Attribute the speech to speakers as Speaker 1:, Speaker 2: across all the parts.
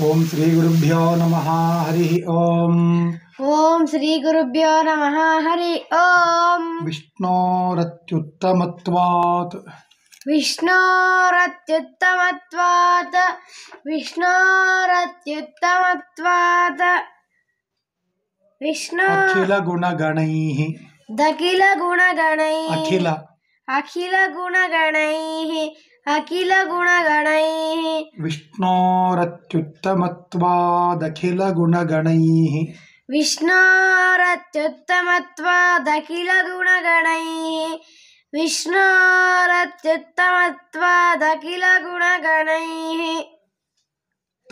Speaker 1: ओम श्री गुरुभ्यो नमः हरि ओम ओम श्री
Speaker 2: गुरुभ्यो नमः हरि ओम
Speaker 1: विष्णोरत्युत्तमत्वात्
Speaker 2: विष्णोरत्युत्तमत्वात् विष्णोरत्युत्तमत्वात् विष्णु अखिल
Speaker 1: गुणगणैः
Speaker 2: दखिल गुणगणैः अखिल अखिल गुणगणैः खिल गुणगणैः
Speaker 1: विष्णोरत्युत्तमत्वादखिल गुणगणैः
Speaker 2: विष्णोरत्युत्तमत्वादखिल गुणगणैः विष्णोरत्युत्तमत्वादखिल गुणगणैः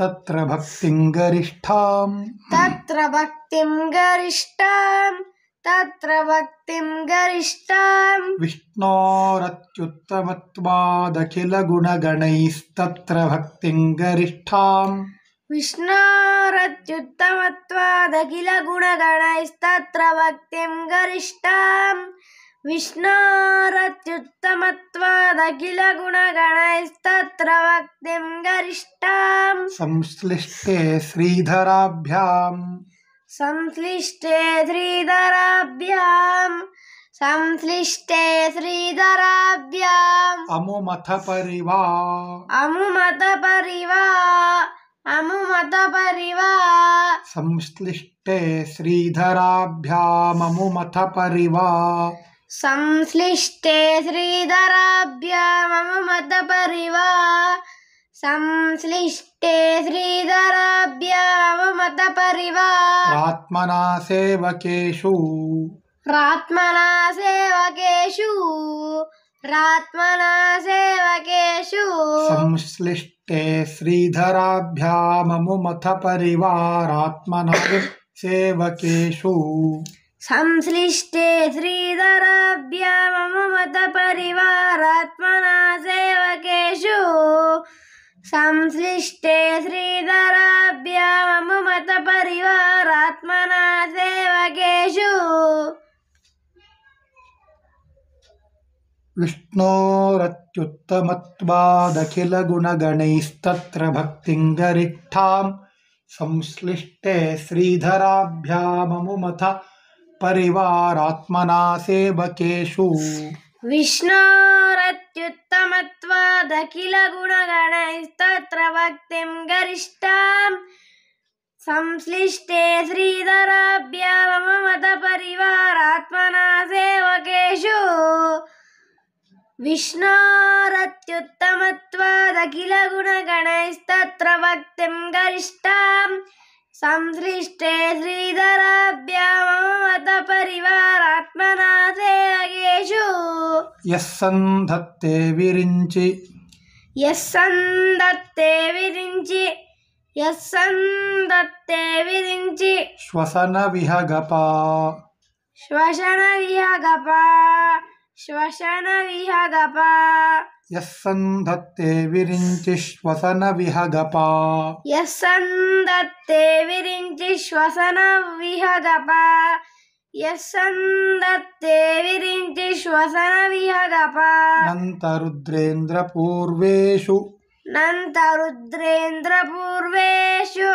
Speaker 1: तत्र भक्तिं
Speaker 2: गरिष्ठम् तत्र भक्तिं गरिष्ठम् तत्र भक्तिं गरिष्ठां विष्णोरत्युत्तमत्वादखिलगुणगणैस्तत्र
Speaker 1: गुणगणैस्तत्र
Speaker 2: भक्तिं गरिष्ठां विष्णोरत्युत्तमत्वादखिल गुणगणैस्तत्र भक्तिं गरिष्ठां विष्णो रत्युत्तमत्वादखिल भक्तिं गरिष्ठां
Speaker 1: संश्लिष्टे श्रीधराभ्याम्
Speaker 2: संश्लिष्टे श्रीधराभ्याम् संश्लिष्टे श्रीधराभ्याम्
Speaker 1: अमुमथ परिवा
Speaker 2: अमुमत परिवा अमुमत परिवा
Speaker 1: संश्लिष्टे श्रीधराभ्याममुमथ परिवा
Speaker 2: संश्लिष्टे मत परिवा संश्लिष्टे श्रीधराभ्यावमतपरिवारात्मना
Speaker 1: सेवकेषु
Speaker 2: रात्मना सेवकेषु रात्मना सेवकेषु
Speaker 1: संश्लिष्टे श्रीधराभ्याममुमथ परिवारात्मना सेवकेषु
Speaker 2: संश्लिष्टे श्रीधराभ्याममुमथ परिवारात्मना संश्लिष्टे श्रीधराभ्य ममतपरिवारात्मना सेवकेषु
Speaker 1: विष्णोरत्युत्तमत्वादखिलगुणगणैस्तत्र भक्तिं गरिष्ठां संश्लिष्टे श्रीधराभ्याममुमथ परिवारात्मना सेवकेषु
Speaker 2: विष्णोरत् त्युत्तमत्वादखिलगुणगणैस्तत्र भक्तिं गरिष्ठां संश्लिष्टे श्रीधराभ्या मम मतपरिवारात्मना सेवकेषु विष्णारत्युत्तमत्वादखिलगुणगणैस्तत्र भक्तिं गरिष्ठाम् ಸಂದೃಷ್ಟೇ ಶ್ರೀಧರಾಭ್ಯ ಮತ ಪರಿವಾರಾತ್ಮನಾಥೇ ನಗೇಶು
Speaker 1: ವಿರಿಂಚಿ
Speaker 2: ವಿರಿಂಚಿ ವಿರಿಂಚಿ
Speaker 1: ಶ್ವಸನ ವಿಹಗಪ
Speaker 2: ಶ್ವಶನ ವಿಹಗಪ ವಿಹಗಪ
Speaker 1: యస్సంధత్తే విరించి శ్వసన విహగప
Speaker 2: యస్సంధత్తే విరించి శ్వసన విహగప యస్సంధత్తే విరించి శ్వసన విహగప
Speaker 1: నంత రుద్రేంద్ర పూర్వేషు
Speaker 2: నంత రుద్రేంద్ర పూర్వేషు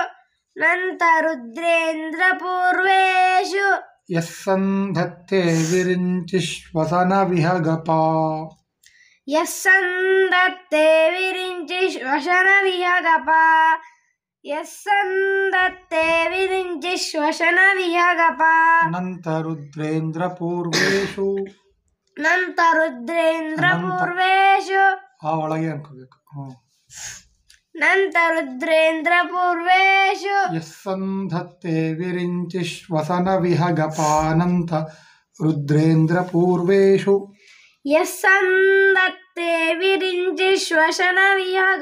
Speaker 2: నంత రుద్రేంద్ర పూర్వేషు
Speaker 1: విరించి శ్వసన విహగపా
Speaker 2: ವಿಹಗಪ ರಿಚಿ ಶ್ವನ ವಿಹಗಪ
Speaker 1: ನಂತ ರುದ್ರೇಂದ್ರ
Speaker 2: ನಂತ ರುದ್ರೇಂದ್ರ ಪೂರ್ವ
Speaker 1: ಆ ಒಳಗೆ ಅನ್ಕೋಬೇಕು
Speaker 2: ನಂತ ರುದ್ರೇಂದ್ರ ಪೂರ್ವತ್ತೇ
Speaker 1: ವಿರಿಚಿಶ್ವಸನ ವಿಹಪ ನಂತ ರುದ್ರೇಂದ್ರ ಪೂರ್ವ
Speaker 2: യസ്സന്തത്തെ വിരിഞ്ചി ശ്വസന വിഹകപാരന്തരുദ്രേന്ദ്രപൂർവേഷു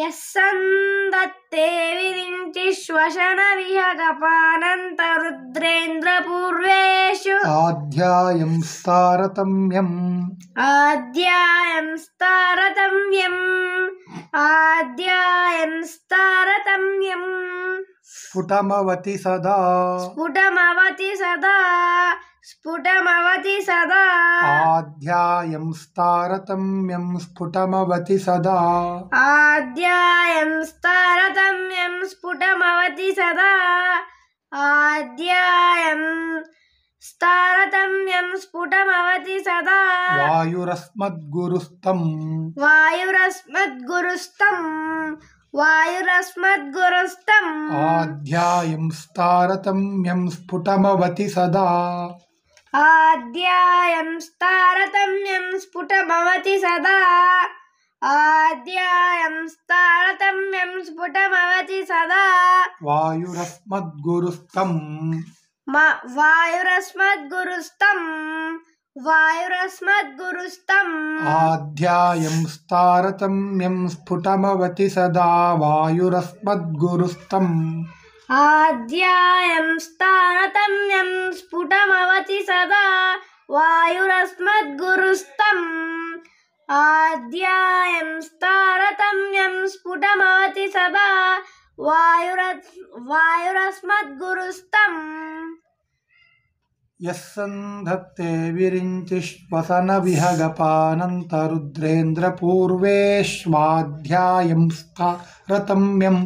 Speaker 2: യസ്സന്തത്തെ വിരിഞ്ചി ശ്വസന വിഹകപാനന്തരുദ്രേന്ദ്രപൂർവേഷു
Speaker 1: ആധ്യായം താരതമ്യം
Speaker 2: ആധ്യായം താരതമ്യം ആധ്യായം താരതമ്യം
Speaker 1: स्फुटमवति सदा
Speaker 2: स्फुटमवति सदा स्फुटमवति सदा
Speaker 1: आध्यायं स्तारतं स्फुटमवति सदा
Speaker 2: आध्यायं स्तारतं स्फुटमवति सदा आध्यायं स्थारतं स्फुटमवति सदा
Speaker 1: वायुरस्मद्गुरुस्थं
Speaker 2: वायुरस्मद्गुरुम् वायुरस्मद्गुरुस्तम्
Speaker 1: आध्यायं स्तारतम्यं स्फुटमवति सदा
Speaker 2: आद्यायं स्तारतम्यं स्फुटमवति सदा आद्यायं स्तारतम्यं स्फुटमवति सदा
Speaker 1: वायुरस्मद्गुरुस्तम्
Speaker 2: वायुरस्मद्गुरुस्तम् वायुरस्मद्गुरुस्तम्
Speaker 1: आध्यायं स्तारतं यं स्फुटमवति सदा वायुरस्मद्गुरुस्तम्
Speaker 2: आद्यायं स्तारतं स्फुटमवति सदा वायुरस्मद्गुरुस्तम् आद्यायं स्तारतं स्फुटमवति सदा वायुर वायुरस्मद्गुरुस्तम्
Speaker 1: यः सन्धत्ते विरिञ्चिश्वसनविहगपानन्तरुद्रेन्द्रपूर्वेष्वाध्यायं स्थारतम्यं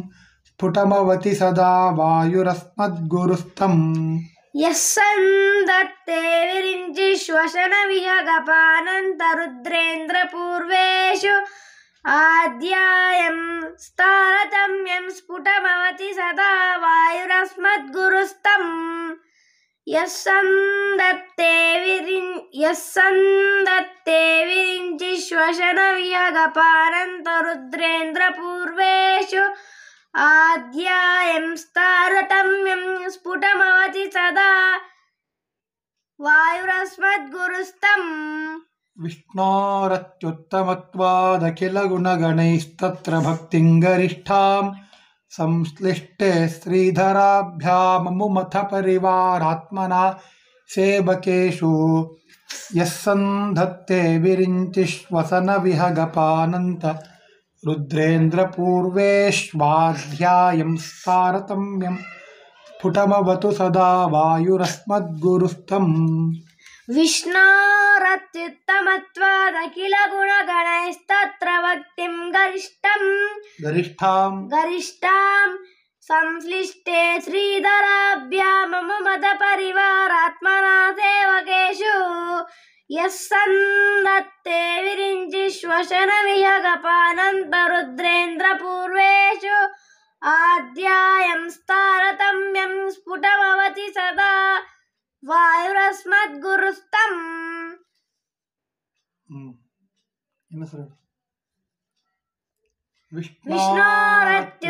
Speaker 1: स्फुटमवति सदा वायुरस्मद्गुरुस्थं
Speaker 2: यः सन्धत्ते विरिञ्चिष्वसनविहगपानन्तरुद्रेन्द्रपूर्वेषु आध्यायं स्थारतम्यं स्फुटमवति सदा वायुरस्मद्गुरुस्तम् यः सन्दत्ते विञ्चिष्वशपानन्तरुद्रेन्द्रपूर्वेषु आद्यायं स्तारतम्यं स्फुटमवति सदा वायुरस्मद्गुरुस्तम्
Speaker 1: विष्णो रत्युत्तमत्वादखिल गरिष्ठाम् संश्लिष्टे श्रीधराभ्या परिवारात्मना सेवकेषु यः सन्धत्ते विरिञ्चिष्वसनविहगपानन्त रुद्रेन्द्रपूर्वेष्वाध्यायं सारतम्यं स्फुटमवतु सदा वायुरस्मद्गुरुस्थम्
Speaker 2: विष्णारत्युत्तमत्वादल गुणगणैस्तत्र भक्तिं गरिष्ठाम् गरिष्ठां संश्लिष्टे श्रीधराभ्या मम मदपरिवारात्मना सेवकेषु यः सन्दत्ते विरिञ्चिष्वशन आद्यायम् आध्यायं स्तारतम्यम् ವಾಯುರಸ್ಮತ್ ಗುರುಸ್ತಂ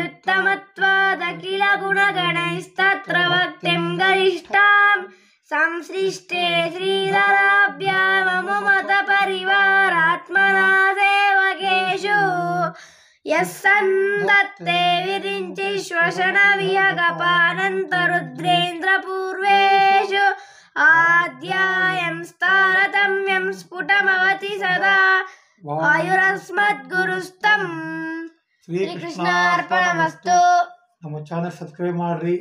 Speaker 2: ಏನು ಗುಣಗಣೈಸ್ತತ್ರ ಭಕ್ತಿಂ ಗರಿಷ್ಠಾಂ ಸಂಸೃಷ್ಟೇ ಶ್ರೀಧರಾಭ್ಯ ಮಮತ ಪರಿವಾರಾತ್ಮನಾ ಸೇವಕೇಶು ಯಸ್ಸಂದತ್ತೆ ವಿರಿಂಚಿ ಶ್ವಶನ ವಿಹಗಪಾನಂತ ರುದ್ರೇಂದ್ರ ಪೂರ್ವೇಶು ಆಯುರಸ್ಮತ್ ಗುರುಸ್ತಂ
Speaker 1: ಶ್ರೀಕೃಷ್ಣಾರ್ಪಣಮಸ್ತು ನಮ್ಮ ಚಾನಲ್ ಸಬ್ಸ್ಕ್ರೈಬ್ ಮಾಡ್ರಿ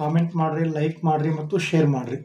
Speaker 1: ಕಾಮೆಂಟ್ ಮಾಡ್ರಿ ಲೈಕ್ ಮಾಡ್ರಿ ಮತ್ತು ಶೇರ್ ಮಾಡ್ರಿ